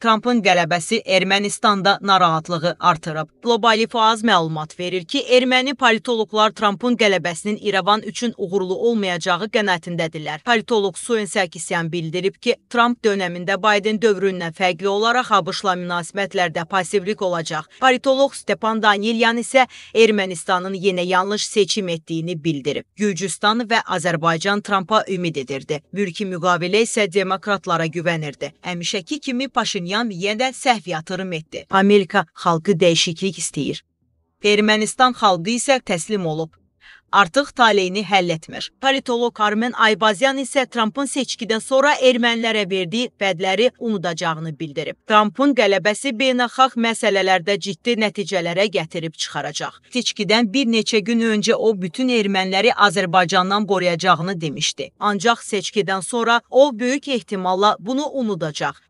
Trampın qələbəsi Ermənistanda narahatlığı artırıb. Globalifo az məlumat verir ki, erməni politoloqlar Trampın qələbəsinin İrəvan üçün uğurlu olmayacağı qənaətindədirlər. Politoloq Suen Sərkisyan bildirib ki, Tramp dönəmində Biden dövründən fərqli olaraq ABŞ-la münasibətlərdə pasivlik olacaq. Politoloq Stepan Danilyan isə Ermənistanın yenə yanlış seçim etdiyini bildirib. Gürcüstan və Azərbaycan Trampa ümid edirdi. Mülki müqavilə isə demokratlara güvənirdi. Həmişəki kimi Paşinyan Paşinyan yenidən səhv yatırım etdi. Amerika xalqı dəyişiklik istəyir. Ermənistan xalqı isə təslim olub. Artıq taleyini həll etmir. Politolog Armen Aybazyan isə Trampın seçkidən sonra ermənilərə verdiyi vədləri unudacağını bildirib. Trampın qələbəsi beynəlxalq məsələlərdə ciddi nəticələrə gətirib çıxaracaq. Seçkidən bir neçə gün öncə o bütün erməniləri Azərbaycandan qoruyacağını demişdi. Ancaq seçkidən sonra o böyük ehtimalla bunu unudacaq.